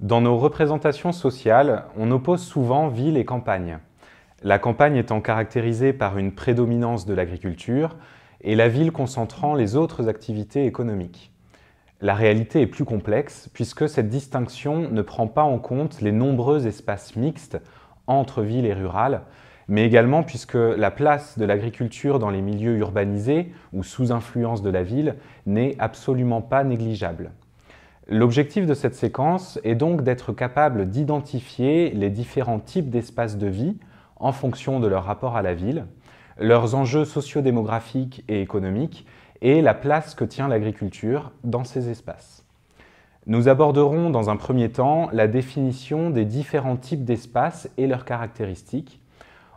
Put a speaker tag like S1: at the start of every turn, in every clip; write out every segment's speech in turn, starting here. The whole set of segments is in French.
S1: Dans nos représentations sociales, on oppose souvent ville et campagne. La campagne étant caractérisée par une prédominance de l'agriculture et la ville concentrant les autres activités économiques. La réalité est plus complexe puisque cette distinction ne prend pas en compte les nombreux espaces mixtes entre ville et rurales mais également puisque la place de l'agriculture dans les milieux urbanisés ou sous influence de la ville n'est absolument pas négligeable. L'objectif de cette séquence est donc d'être capable d'identifier les différents types d'espaces de vie en fonction de leur rapport à la ville, leurs enjeux sociodémographiques et économiques, et la place que tient l'agriculture dans ces espaces. Nous aborderons dans un premier temps la définition des différents types d'espaces et leurs caractéristiques,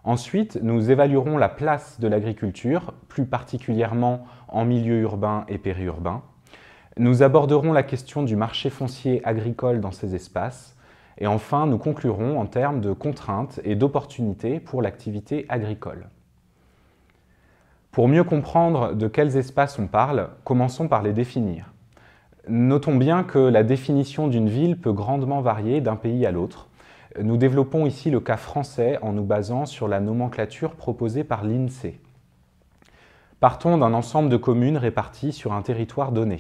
S1: Ensuite, nous évaluerons la place de l'agriculture, plus particulièrement en milieu urbain et périurbain. Nous aborderons la question du marché foncier agricole dans ces espaces. Et enfin, nous conclurons en termes de contraintes et d'opportunités pour l'activité agricole. Pour mieux comprendre de quels espaces on parle, commençons par les définir. Notons bien que la définition d'une ville peut grandement varier d'un pays à l'autre, nous développons ici le cas français en nous basant sur la nomenclature proposée par l'INSEE. Partons d'un ensemble de communes réparties sur un territoire donné.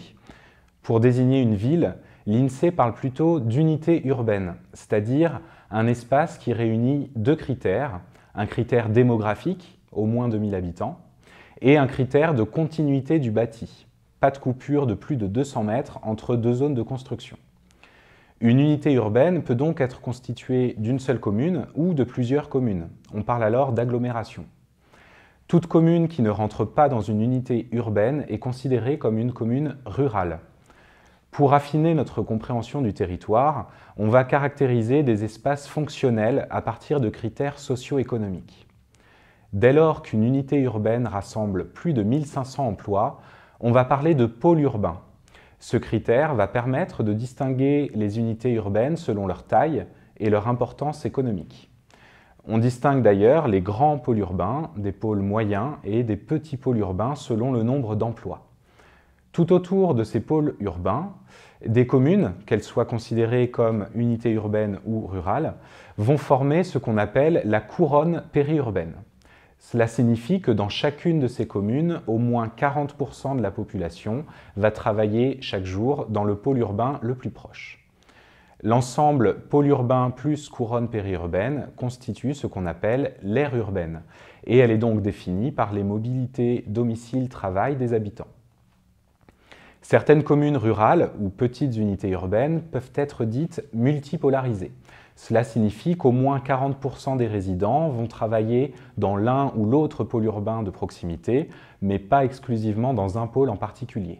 S1: Pour désigner une ville, l'INSEE parle plutôt d'unité urbaine, c'est-à-dire un espace qui réunit deux critères, un critère démographique, au moins 2000 habitants, et un critère de continuité du bâti, pas de coupure de plus de 200 mètres entre deux zones de construction. Une unité urbaine peut donc être constituée d'une seule commune ou de plusieurs communes. On parle alors d'agglomération. Toute commune qui ne rentre pas dans une unité urbaine est considérée comme une commune rurale. Pour affiner notre compréhension du territoire, on va caractériser des espaces fonctionnels à partir de critères socio-économiques. Dès lors qu'une unité urbaine rassemble plus de 1500 emplois, on va parler de pôle urbain, ce critère va permettre de distinguer les unités urbaines selon leur taille et leur importance économique. On distingue d'ailleurs les grands pôles urbains des pôles moyens et des petits pôles urbains selon le nombre d'emplois. Tout autour de ces pôles urbains, des communes, qu'elles soient considérées comme unités urbaines ou rurales, vont former ce qu'on appelle la couronne périurbaine. Cela signifie que dans chacune de ces communes, au moins 40% de la population va travailler chaque jour dans le pôle urbain le plus proche. L'ensemble pôle urbain plus couronne périurbaine constitue ce qu'on appelle l'aire urbaine, et elle est donc définie par les mobilités domicile-travail des habitants. Certaines communes rurales ou petites unités urbaines peuvent être dites multipolarisées, cela signifie qu'au moins 40% des résidents vont travailler dans l'un ou l'autre pôle urbain de proximité, mais pas exclusivement dans un pôle en particulier.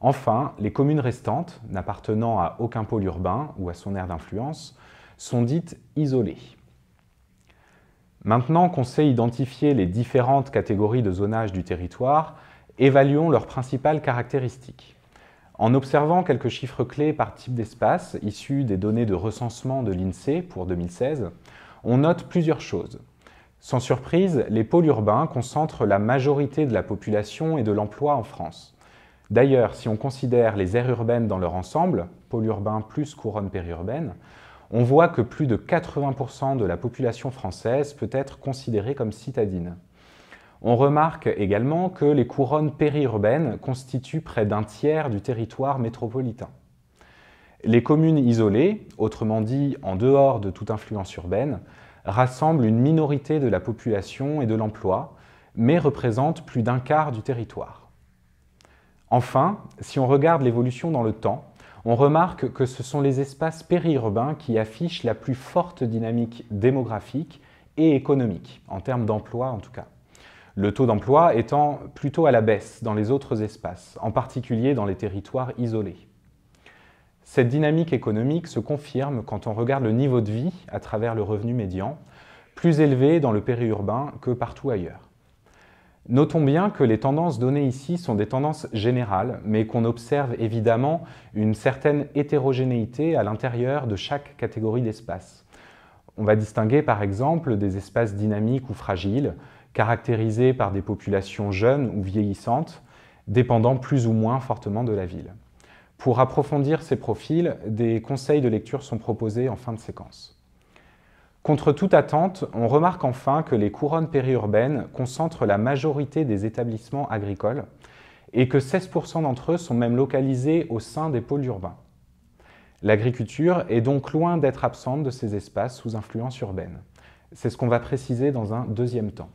S1: Enfin, les communes restantes, n'appartenant à aucun pôle urbain ou à son aire d'influence, sont dites isolées. Maintenant qu'on sait identifier les différentes catégories de zonage du territoire, évaluons leurs principales caractéristiques. En observant quelques chiffres clés par type d'espace issus des données de recensement de l'INSEE pour 2016, on note plusieurs choses. Sans surprise, les pôles urbains concentrent la majorité de la population et de l'emploi en France. D'ailleurs, si on considère les aires urbaines dans leur ensemble, pôles urbain plus couronne périurbaine, on voit que plus de 80% de la population française peut être considérée comme citadine. On remarque également que les couronnes périurbaines constituent près d'un tiers du territoire métropolitain. Les communes isolées, autrement dit en dehors de toute influence urbaine, rassemblent une minorité de la population et de l'emploi, mais représentent plus d'un quart du territoire. Enfin, si on regarde l'évolution dans le temps, on remarque que ce sont les espaces périurbains qui affichent la plus forte dynamique démographique et économique, en termes d'emploi en tout cas le taux d'emploi étant plutôt à la baisse dans les autres espaces, en particulier dans les territoires isolés. Cette dynamique économique se confirme quand on regarde le niveau de vie à travers le revenu médian, plus élevé dans le périurbain que partout ailleurs. Notons bien que les tendances données ici sont des tendances générales, mais qu'on observe évidemment une certaine hétérogénéité à l'intérieur de chaque catégorie d'espace. On va distinguer par exemple des espaces dynamiques ou fragiles, caractérisées par des populations jeunes ou vieillissantes, dépendant plus ou moins fortement de la ville. Pour approfondir ces profils, des conseils de lecture sont proposés en fin de séquence. Contre toute attente, on remarque enfin que les couronnes périurbaines concentrent la majorité des établissements agricoles et que 16% d'entre eux sont même localisés au sein des pôles urbains. L'agriculture est donc loin d'être absente de ces espaces sous influence urbaine. C'est ce qu'on va préciser dans un deuxième temps.